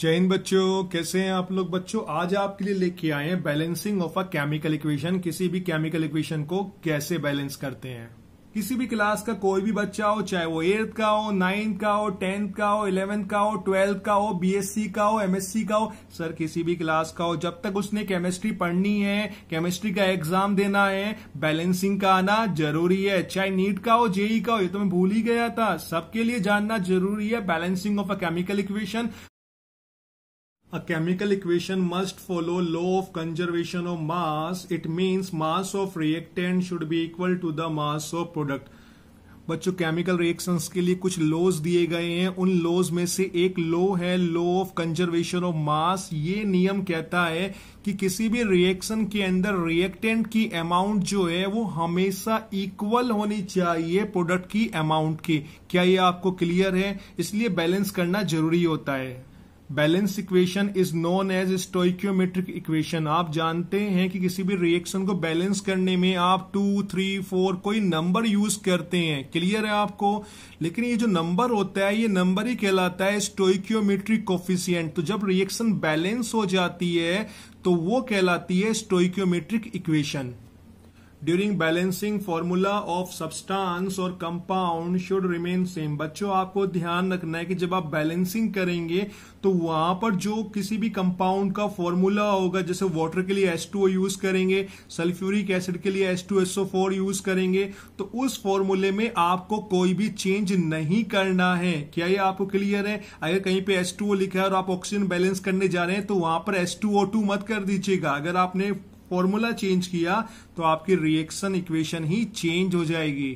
जैन बच्चों कैसे हैं आप लोग बच्चों आज आपके लिए लेके आए हैं balancing of a chemical equation किसी भी केमिकल इक्वेशन को कैसे बैलेंस करते हैं किसी भी क्लास का कोई भी बच्चा हो चाहे वो एट्थ का हो नाइन्थ का हो टेंथ का हो इलेवेंथ का हो ट्वेल्थ का हो बीएससी का हो एमएससी का हो सर किसी भी क्लास का हो जब तक उसने केमिस्ट्री पढ़नी है केमिस्ट्री का एग्जाम देना है बैलेंसिंग का आना जरूरी है चाहे नीट का हो जेई का हो ये तो मैं भूल ही गया था सबके लिए जानना जरूरी है balancing of a chemical equation a chemical equation must follow law of conservation of mass it means mass of reactant should be equal to the mass of product बच्चों केमिकल रिएक्शंस के लिए कुछ लॉज दिए गए हैं उन laws में से एक लॉ है law of conservation of mass ये नियम कहता है कि किसी भी रिएक्शन के अंदर रिएक्टेंट की अमाउंट जो है वो हमेशा इक्वल होनी चाहिए प्रोडक्ट की अमाउंट की क्या ये आपको क्लियर है इसलिए बैलेंस करना जरूरी होता है balance equation is known as stoichiometric equation आप जानते हैं कि किसी भी रिएक्शन को बैलेंस करने में आप टू थ्री फोर कोई नंबर यूज करते हैं क्लियर है आपको लेकिन ये जो नंबर होता है ये नंबर ही कहलाता है स्टोइक्योमेट्रिक कोफिशियंट तो जब रिएक्शन बैलेंस हो जाती है तो वो कहलाती है stoichiometric equation during balancing formula of substance और कंपाउंड शुड रिमेन सेम बच्चों आपको ध्यान रखना है कि जब आप बैलेंसिंग करेंगे तो वहां पर जो किसी भी कंपाउंड का फॉर्मूला होगा जैसे वाटर के लिए H2O यूज करेंगे सल्फ्यूरिक एसिड के लिए H2SO4 यूज करेंगे तो उस फॉर्मूले में आपको कोई भी चेंज नहीं करना है क्या ये आपको क्लियर है अगर कहीं पे H2O लिखा है और आप ऑक्सीजन बैलेंस करने जा रहे हैं तो वहां पर H2O2 मत कर दीजिएगा अगर आपने फॉर्मूला चेंज किया तो आपकी रिएक्शन इक्वेशन ही चेंज हो जाएगी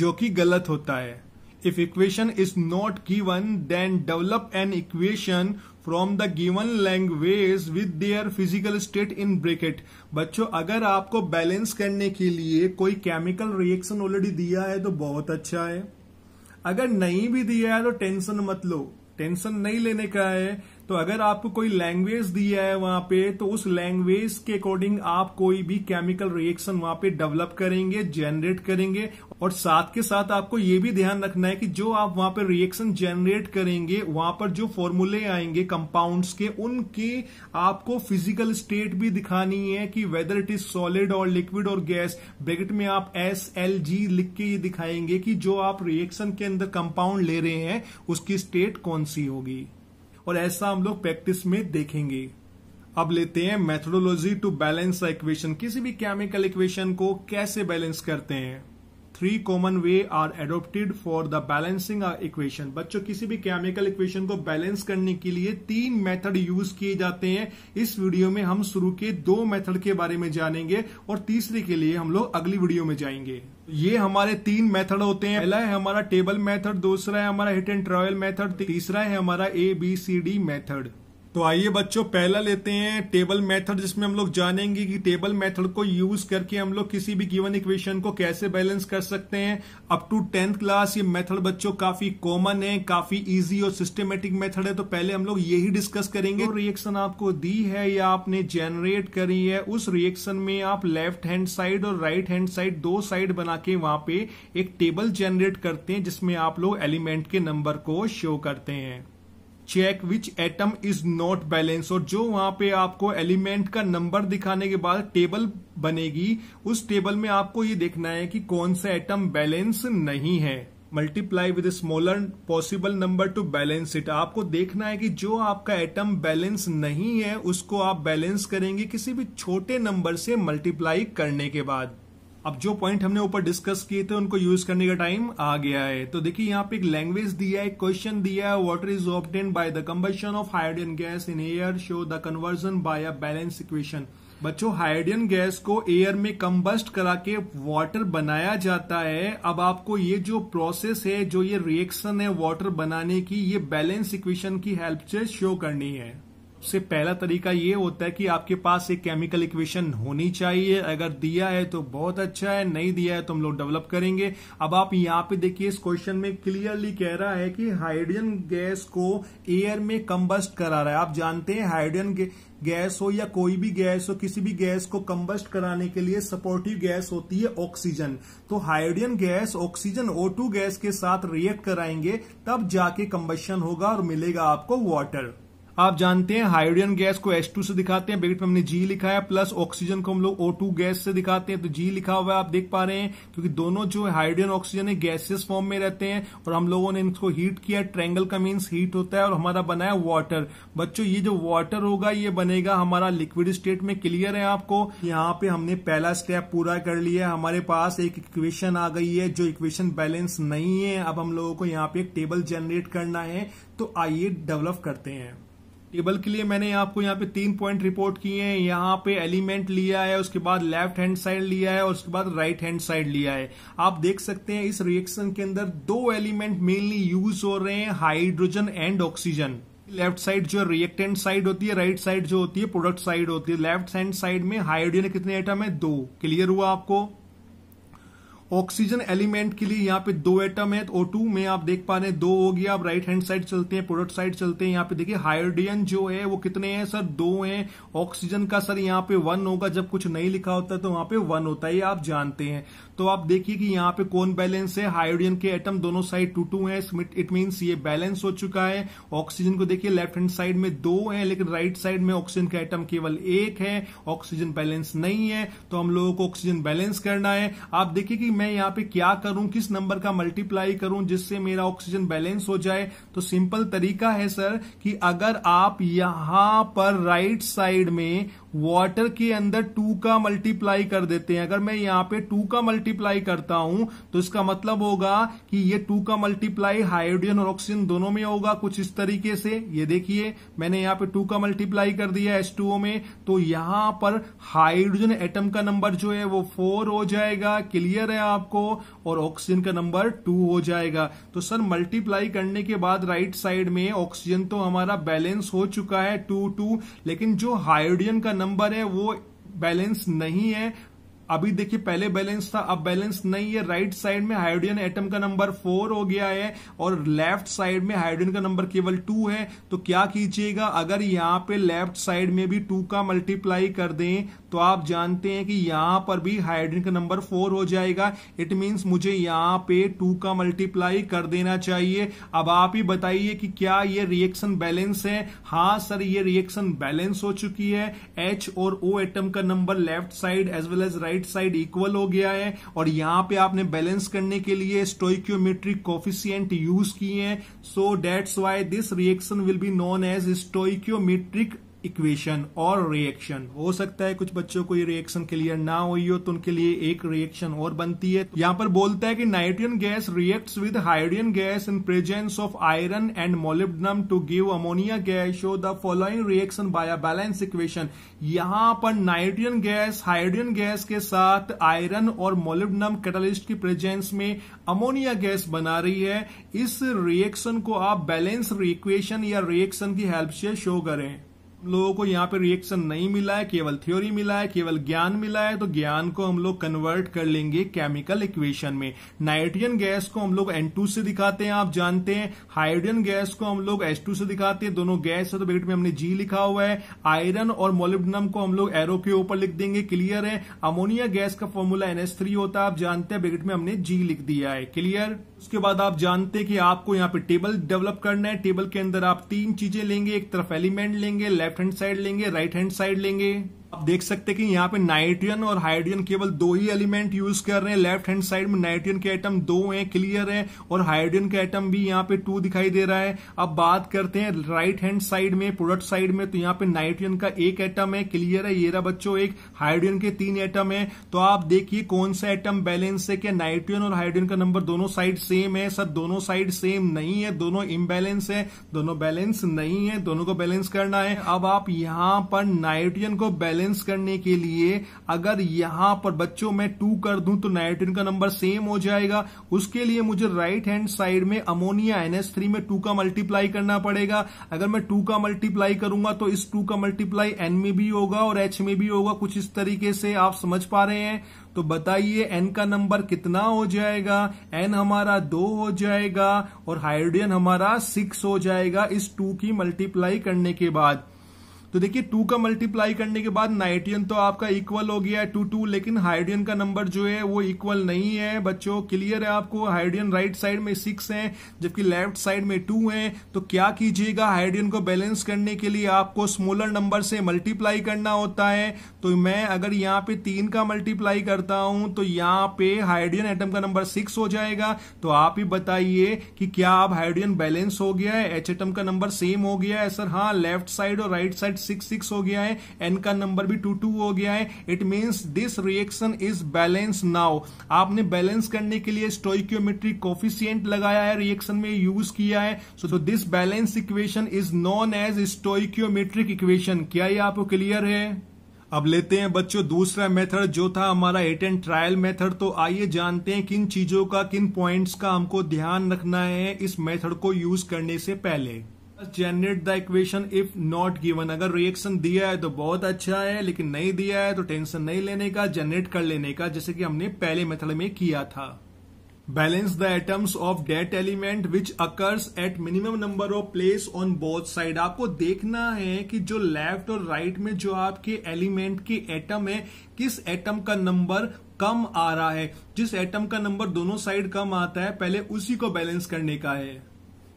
जो कि गलत होता है if equation is not given then develop an equation from the given language with their physical state in bracket बच्चों अगर आपको बैलेंस करने के लिए कोई केमिकल रिएक्शन ऑलरेडी दिया है तो बहुत अच्छा है अगर नहीं भी दिया है तो टेंशन मत लो टेंशन नहीं लेने का है तो अगर आपको कोई लैंग्वेज दी है वहां पे तो उस लैंग्वेज के अकॉर्डिंग आप कोई भी केमिकल रिएक्शन वहां पे डेवलप करेंगे जनरेट करेंगे और साथ के साथ आपको ये भी ध्यान रखना है कि जो आप वहां पे रिएक्शन जनरेट करेंगे वहां पर जो फॉर्मूले आएंगे कंपाउंड्स के उनके आपको फिजिकल स्टेट भी दिखानी है कि वेदर इट इज सॉलिड और लिक्विड और गैस ब्रेकेट में आप एस एल जी लिख के ये दिखाएंगे कि जो आप रिएक्शन के अंदर कंपाउंड ले रहे हैं उसकी स्टेट कौन सी होगी और ऐसा हम लोग प्रैक्टिस में देखेंगे अब लेते हैं मेथडोलॉजी टू बैलेंस इक्वेशन किसी भी केमिकल इक्वेशन को कैसे बैलेंस करते हैं three common way are adopted for the balancing equation बच्चों किसी भी केमिकल इक्वेशन को बैलेंस करने के लिए तीन मेथड यूज किए जाते हैं इस वीडियो में हम शुरू के दो मेथड के बारे में जानेंगे और तीसरे के लिए हम लोग अगली वीडियो में जाएंगे ये हमारे तीन मेथड होते हैं पहला है हमारा टेबल मेथड दूसरा है हमारा हिट एंड ट्रायल मेथड तीसरा है हमारा A B C D method तो आइए बच्चों पहला लेते हैं टेबल मेथड जिसमें हम लोग जानेंगे कि टेबल मेथड को यूज करके हम लोग किसी भी गिवन इक्वेशन को कैसे बैलेंस कर सकते हैं अप टू टेंथ क्लास ये मेथड बच्चों काफी कॉमन है काफी इजी और सिस्टमेटिक मेथड है तो पहले हम लोग यही डिस्कस करेंगे तो रिएक्शन आपको दी है या आपने जेनरेट करी है उस रिएक्शन में आप लेफ्ट हैंड साइड और राइट हैंड साइड दो साइड बना के वहां पे एक टेबल जेनरेट करते हैं जिसमें आप लोग एलिमेंट के नंबर को शो करते हैं check which atom is not balance और जो वहां पे आपको एलिमेंट का नंबर दिखाने के बाद टेबल बनेगी उस टेबल में आपको ये देखना है कि कौन सा एटम बैलेंस नहीं है multiply with smaller possible number to balance it आपको देखना है कि जो आपका एटम बैलेंस नहीं है उसको आप बैलेंस करेंगे किसी भी छोटे नंबर से मल्टीप्लाई करने के बाद अब जो पॉइंट हमने ऊपर डिस्कस किए थे उनको यूज करने का टाइम आ गया है तो देखिए यहाँ पे एक लैंग्वेज दिया है क्वेश्चन दिया है water is obtain by the combustion of hydrogen gas in air show the conversion by a balance equation बच्चों हाइड्रोजन गैस को एयर में कम्बस्ट करा के वाटर बनाया जाता है अब आपको ये जो प्रोसेस है जो ये रिएक्शन है वाटर बनाने की ये बैलेंस इक्वेशन की हेल्प से शो करनी है सबसे पहला तरीका ये होता है कि आपके पास एक केमिकल इक्वेशन होनी चाहिए अगर दिया है तो बहुत अच्छा है नहीं दिया है तो हम लोग डेवलप करेंगे अब आप यहाँ पे देखिए इस क्वेश्चन में क्लियरली कह रहा है कि हाइड्रोजन गैस को एयर में कम्बस्ट करा रहा है आप जानते हैं हाइड्रोजन गैस हो या कोई भी गैस हो किसी भी गैस को कम्बस्ट कराने के लिए सपोर्टिव गैस होती है ऑक्सीजन तो hydrogen gas oxygen O gas के साथ रिएक्ट कराएंगे तब जाके कम्बशन होगा और मिलेगा आपको वाटर आप जानते हैं हाइड्रोजन गैस को H2 से दिखाते हैं बेगेट में हमने G लिखा है प्लस ऑक्सीजन को हम लोग O2 गैस से दिखाते हैं तो G लिखा हुआ है आप देख पा रहे हैं क्योंकि तो दोनों जो हाइड्रोजन ऑक्सीजन है गैसेस फॉर्म में रहते हैं और हम लोगों ने इनको हीट किया ट्रैंगल का मीन्स हीट होता है और हमारा बना है वाटर बच्चों ये जो वाटर होगा ये बनेगा हमारा लिक्विड स्टेट में क्लियर है आपको यहाँ पे हमने पहला स्टेप पूरा कर लिया हमारे पास एक इक्वेशन आ गई है जो इक्वेशन बैलेंस नहीं है अब हम लोगों को यहाँ पे एक टेबल जनरेट करना है तो आइए डेवलप करते हैं टेबल के लिए मैंने आपको यहाँ पे तीन पॉइंट रिपोर्ट किए हैं यहाँ पे एलिमेंट लिया है उसके बाद लेफ्ट हैंड साइड लिया है और उसके बाद राइट हैंड साइड लिया है आप देख सकते हैं इस रिएक्शन के अंदर दो एलिमेंट मेनली यूज हो रहे हैं hydrogen and oxygen left side जो रिएक्टेंट साइड होती है राइट साइड जो होती है प्रोडक्ट साइड होती है लेफ्ट हैंड साइड में हाइड्रोजन कितने आइटम है दो क्लियर हुआ आपको ऑक्सीजन एलिमेंट के लिए यहाँ पे दो एटम है ओ तो टू में आप देख पा रहे हैं दो हो गया आप राइट हैंड साइड चलते हैं प्रोडक्ट साइड चलते हैं यहाँ पे देखिए हाइड्रोजन जो है वो कितने हैं सर दो हैं ऑक्सीजन का सर यहाँ पे वन होगा जब कुछ नहीं लिखा होता है तो वहां पे वन होता है ये आप जानते हैं तो आप देखिए कि यहाँ पे कौन बैलेंस है हाइड्रोजन के एटम दोनों साइड टू टू है इट मीन्स ये बैलेंस हो चुका है ऑक्सीजन को देखिए लेफ्ट हैंड साइड में दो है लेकिन राइट साइड में ऑक्सीजन का एटम केवल एक है ऑक्सीजन बैलेंस नहीं है तो हम लोगों को ऑक्सीजन बैलेंस करना है आप देखिए कि मैं यहाँ पे क्या करूं किस नंबर का मल्टीप्लाई करूं जिससे मेरा ऑक्सीजन बैलेंस हो जाए तो सिंपल तरीका है सर कि अगर आप यहां पर राइट साइड में वाटर के अंदर टू का मल्टीप्लाई कर देते हैं अगर मैं यहाँ पे टू का मल्टीप्लाई करता हूं तो इसका मतलब होगा कि ये टू का मल्टीप्लाई हाइड्रोजन और ऑक्सीजन दोनों में होगा कुछ इस तरीके से ये देखिए मैंने यहाँ पे टू का मल्टीप्लाई कर दिया एस में तो यहां पर हाइड्रोजन एटम का नंबर जो है वो फोर हो जाएगा क्लियर है आपको और ऑक्सीजन का नंबर टू हो जाएगा तो सर मल्टीप्लाई करने के बाद राइट साइड में ऑक्सीजन तो हमारा बैलेंस हो चुका है टू टू लेकिन जो हाइड्रोजन का नंबर नंबर है वो बैलेंस नहीं है अभी देखिए पहले बैलेंस था अब बैलेंस नहीं है राइट साइड में हाइड्रोजन एटम का नंबर फोर हो गया है और लेफ्ट साइड में हाइड्रोजन का नंबर केवल टू है तो क्या कीजिएगा अगर यहाँ पे लेफ्ट साइड में भी टू का मल्टीप्लाई कर दें तो आप जानते हैं कि यहां पर भी हाइड्रोजन का नंबर फोर हो जाएगा इट मीन्स मुझे यहाँ पे टू का मल्टीप्लाई कर देना चाहिए अब आप ही बताइए कि क्या ये रिएक्शन बैलेंस है हाँ सर ये रिएक्शन बैलेंस हो चुकी है एच और ओ एटम का number left side as well as right right side equal हो गया है और यहां पे आपने बैलेंस करने के लिए स्टोइक्योमेट्रिक कोफिशियंट यूज किए हैं so that's why this reaction will be known as stoichiometric equation और रिएक्शन हो सकता है कुछ बच्चों को ये रिएक्शन क्लियर ना हुई हो तो उनके लिए एक रिएक्शन और बनती है यहाँ पर बोलता है कि nitrogen gas reacts with hydrogen gas in presence of iron and molybdenum to give ammonia gas show the following reaction by a balance equation यहाँ पर नाइट्रोजन गैस हाइड्रोजन गैस के साथ आयरन और मोलिब्डनम कैटलिस्ट की presence में ammonia gas बना रही है इस रिएक्शन को आप बैलेंस इक्वेशन या रिएक्शन की हेल्प से शो करें लोगों को यहाँ पे रिएक्शन नहीं मिला है केवल थ्योरी मिला है केवल ज्ञान मिला है तो ज्ञान को हम लोग कन्वर्ट कर लेंगे केमिकल इक्वेशन में नाइट्रोजन गैस को हम लोग एन से दिखाते हैं आप जानते हैं हाइड्रोजन गैस को हम लोग एस से दिखाते हैं दोनों गैस है तो ब्रेकेट में हमने जी लिखा हुआ है आयरन और मोलिब्डनम को हम लोग एरो के ऊपर लिख देंगे क्लियर है अमोनिया गैस का फॉर्मूला एनएस होता है आप जानते हैं ब्रेकेट में हमने जी लिख दिया है क्लियर उसके बाद आप जानते हैं कि आपको यहाँ पे टेबल डेवलप करना है टेबल के अंदर आप तीन चीजें लेंगे एक तरफ एलिमेंट लेंगे लेफ्ट हैंड साइड लेंगे राइट हैंड साइड लेंगे आप देख सकते हैं कि यहाँ पे नाइट्रियन और हाइड्रोजन केवल दो ही एलिमेंट यूज कर रहे हैं लेफ्ट हैंड साइड में नाइट्रियन के आइटम दो हैं क्लियर है और हाइड्रोजन के आइटम भी यहाँ पे टू दिखाई दे रहा है अब बात करते हैं राइट हैंड साइड में प्रोडक्ट साइड में तो यहाँ पे नाइट्रियन का एक एटम है क्लियर है ये रहा बच्चों एक हाइड्रोजन के तीन आइटम है तो आप देखिए कौन सा आइटम बैलेंस है क्या नाइट्रियन और हाइड्रोजन का नंबर दोनों साइड सेम है सर दोनों साइड सेम नहीं है दोनों इम्बेलेंस है दोनों बैलेंस नहीं है दोनों को बैलेंस करना है अब आप यहां पर नाइट्रियन को बैलेंस बैलेंस करने के लिए अगर यहां पर बच्चों में टू कर दूं तो नाइट्रोजन का नंबर सेम हो जाएगा उसके लिए मुझे राइट हैंड साइड में अमोनिया एनएस में टू का मल्टीप्लाई करना पड़ेगा अगर मैं टू का मल्टीप्लाई करूंगा तो इस टू का मल्टीप्लाई एन में भी होगा और एच में भी होगा कुछ इस तरीके से आप समझ पा रहे हैं तो बताइए एन का नंबर कितना हो जाएगा एन हमारा दो हो जाएगा और हाइड्रोजन हमारा सिक्स हो जाएगा इस टू की मल्टीप्लाई करने के बाद तो देखिए टू का मल्टीप्लाई करने के बाद नाइट्रियन तो आपका इक्वल हो गया है टू टू लेकिन हाइड्रियन का नंबर जो है वो इक्वल नहीं है बच्चों क्लियर है आपको हाइड्रियन राइट साइड में सिक्स है जबकि लेफ्ट साइड में टू है तो क्या कीजिएगा हाइड्रियन को बैलेंस करने के लिए आपको स्मॉलर नंबर से मल्टीप्लाई करना होता है तो मैं अगर यहाँ पे तीन का मल्टीप्लाई करता हूं तो यहाँ पे हाइड्रियन एटम का नंबर सिक्स हो जाएगा तो आप ही बताइए कि क्या अब हाइड्रियन बैलेंस हो गया है एच एटम का नंबर सेम हो गया है सर हाँ लेफ्ट साइड और राइट साइड सिक्स सिक्स हो गया है एन का नंबर भी टू टू हो गया है it means this reaction is balance now आपने बैलेंस करने के लिए स्टोइक्योमेट्रिक कोफिशियंट लगाया है रिएक्शन में यूज किया है so this balance equation is known as stoichiometric equation क्या ये आपको क्लियर है अब लेते हैं बच्चों दूसरा मेथड जो था हमारा एट एंड ट्रायल मेथड तो आइए जानते हैं किन चीजों का किन पॉइंट्स का हमको ध्यान रखना है इस मेथड को यूज करने से पहले generate the equation if not given अगर रिएक्शन दिया है तो बहुत अच्छा है लेकिन नहीं दिया है तो टेंशन नहीं लेने का जनरेट कर लेने का जैसे कि हमने पहले मेथड में किया था balance the atoms of that element which occurs at minimum number of place on both side आपको देखना है कि जो लेफ्ट और राइट right में जो आपके एलिमेंट के एटम है किस एटम का नंबर कम आ रहा है जिस एटम का नंबर दोनों साइड कम आता है पहले उसी को बैलेंस करने का है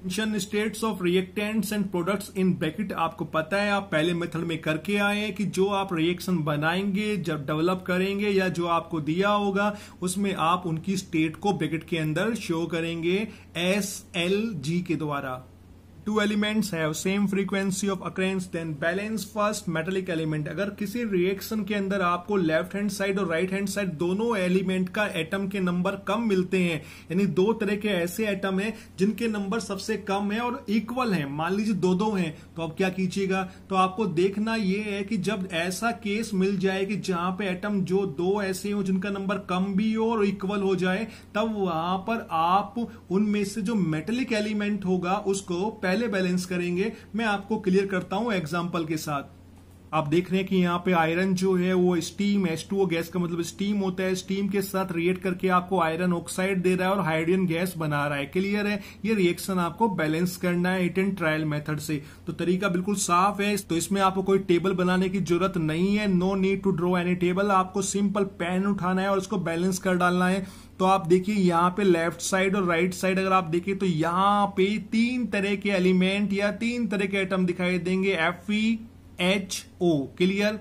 mention states of reactants and products in bracket आपको पता है आप पहले मेथड में करके आए हैं कि जो आप रिएक्शन बनाएंगे जब डेवलप करेंगे या जो आपको दिया होगा उसमें आप उनकी स्टेट को ब्रैकेट के अंदर शो करेंगे एस एल जी के द्वारा two elements have same frequency of occurrence then balance first metallic element अगर किसी रिएक्शन के अंदर आपको लेफ्ट हैंड साइड और राइट हैंड साइड दोनों एलिमेंट का एटम के नंबर कम मिलते हैं यानी दो तरह के ऐसे एटम हैं जिनके नंबर सबसे कम है और इक्वल है मान लीजिए दो दो हैं तो आप क्या कीजिएगा तो आपको देखना यह है कि जब ऐसा केस मिल जाए कि जहां पे एटम जो दो ऐसे हो जिनका नंबर कम भी हो और इक्वल हो जाए तब वहां पर आप उनमें से जो मेटेलिक एलिमेंट होगा उसको पहले पहले बैलेंस करेंगे मैं आपको क्लियर करता हूं एग्जाम्पल के साथ आप देख रहे हैं कि यहाँ पे आयरन जो है वो स्टीम एस टू गैस का मतलब स्टीम होता है स्टीम के साथ रिएक्ट करके आपको आयरन ऑक्साइड दे रहा है और हाइड्रोजन गैस बना रहा है क्लियर है ये रिएक्शन आपको बैलेंस करना है इट एंड ट्रायल मेथड से तो तरीका बिल्कुल साफ है तो इसमें आपको कोई टेबल बनाने की जरूरत नहीं है no need to draw any table आपको सिंपल पेन उठाना है और उसको बैलेंस कर डालना है तो आप देखिए यहाँ पे लेफ्ट साइड और राइट साइड अगर आप देखिए तो यहाँ पे तीन तरह के एलिमेंट या तीन तरह के आइटम दिखाई देंगे एफ एच ओ क्लियर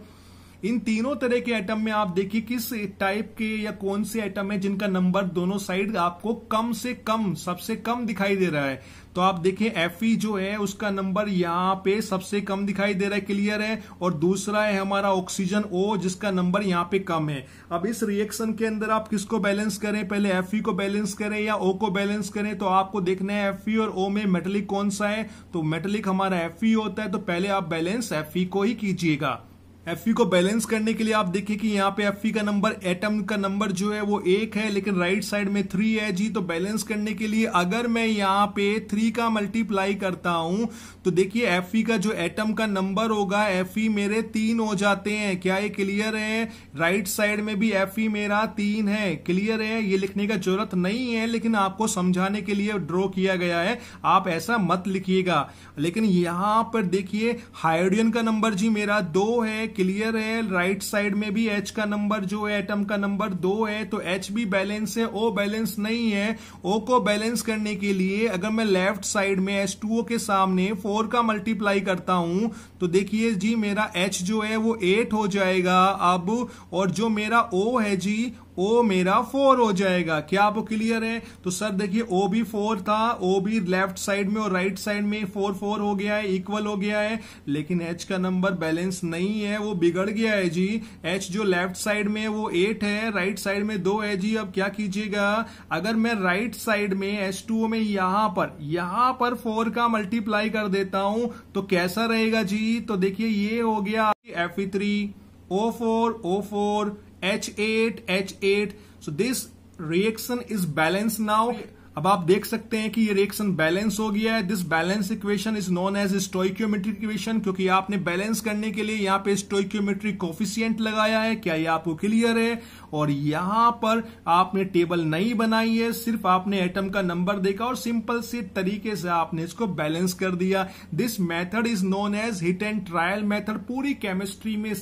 इन तीनों तरह के एटम में आप देखिए किस टाइप के या कौन से एटम है जिनका नंबर दोनों साइड आपको कम से कम सबसे कम दिखाई दे रहा है तो आप देखें एफ e जो है उसका नंबर यहाँ पे सबसे कम दिखाई दे रहा है क्लियर है और दूसरा है हमारा ऑक्सीजन ओ जिसका नंबर यहाँ पे कम है अब इस रिएक्शन के अंदर आप किसको बैलेंस करें पहले एफ e को बैलेंस करें या ओ को बैलेंस करें तो आपको देखना है एफ e और ओ में मेटलिक कौन सा है तो मेटलिक हमारा एफ होता है तो पहले आप बैलेंस एफ को ही कीजिएगा एफ को बैलेंस करने के लिए आप देखिए कि यहाँ पे एफ का नंबर एटम का नंबर जो है वो एक है लेकिन राइट साइड में थ्री है जी तो बैलेंस करने के लिए अगर मैं यहाँ पे थ्री का मल्टीप्लाई करता हूं तो देखिए एफ का जो एटम का नंबर होगा एफ मेरे तीन हो जाते हैं क्या ये क्लियर है राइट साइड में भी एफ मेरा तीन है क्लियर है ये लिखने का जरूरत नहीं है लेकिन आपको समझाने के लिए ड्रॉ किया गया है आप ऐसा मत लिखिएगा लेकिन यहां पर देखिए हाइड्रोजन का नंबर जी मेरा दो है क्लियर है राइट साइड में भी एच का नंबर जो है एटम का नंबर दो है तो एच भी बैलेंस है ओ बैलेंस नहीं है ओ को बैलेंस करने के लिए अगर मैं लेफ्ट साइड में एच टू ओ के सामने फोर का मल्टीप्लाई करता हूं तो देखिए जी मेरा एच जो है वो एट हो जाएगा अब और जो मेरा ओ है जी ओ मेरा फोर हो जाएगा क्या आपको क्लियर है तो सर देखिए ओ भी फोर था ओ भी लेफ्ट साइड में और राइट साइड में फोर फोर हो गया है इक्वल हो गया है लेकिन एच का नंबर बैलेंस नहीं है वो बिगड़ गया है जी एच जो लेफ्ट साइड में वो एट है राइट साइड में दो है जी अब क्या कीजिएगा अगर मैं राइट साइड में एच टू में यहां पर यहां पर फोर का मल्टीप्लाई कर देता हूं तो कैसा रहेगा जी तो देखिए ये हो गया F three O four O four H8, H8. So this reaction is balanced now. अब आप देख सकते हैं कि ये रिएक्शन बैलेंस हो गया है this balance equation is known as stoichiometric equation क्योंकि आपने बैलेंस करने के लिए यहाँ पे स्टोइक्योमेट्रिक कोफिशियंट लगाया है क्या ये आपको क्लियर है और यहां पर आपने टेबल नहीं बनाई है सिर्फ आपने एटम का नंबर देखा और सिंपल से तरीके से आपने इसको बैलेंस कर दिया this method is known as hit and trial method पूरी केमिस्ट्री में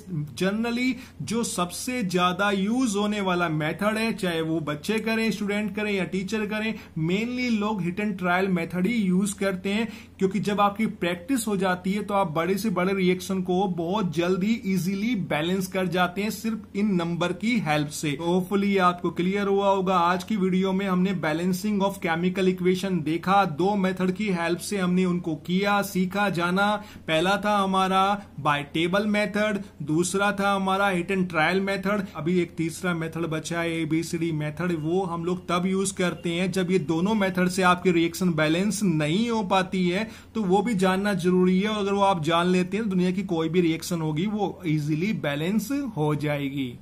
जनरली जो सबसे ज्यादा यूज होने वाला मेथड है चाहे वो बच्चे करें स्टूडेंट करें या टीचर करें मेनली लोग हिट एंड ट्रायल मेथड ही यूज करते हैं क्योंकि जब आपकी प्रैक्टिस हो जाती है तो आप बड़े से बड़े रिएक्शन को बहुत जल्दी इजीली बैलेंस कर जाते हैं सिर्फ इन नंबर की हेल्प से से होपफुली तो ये आपको क्लियर हुआ होगा आज की वीडियो में हमने बैलेंसिंग ऑफ केमिकल इक्वेशन देखा दो मेथड की हेल्प से हमने उनको किया सीखा जाना पहला था हमारा बाय टेबल मेथड दूसरा था हमारा हिट एंड ट्रायल मेथड अभी एक तीसरा मेथड बचा है एबीसीडी मेथड वो हम लोग तब यूज करते हैं जब ये दोनों मेथड से आपकी रिएक्शन बैलेंस नहीं हो पाती है तो वो भी जानना जरूरी है अगर वो आप जान लेते हैं तो दुनिया की कोई भी रिएक्शन होगी वो इजिली बैलेंस हो जाएगी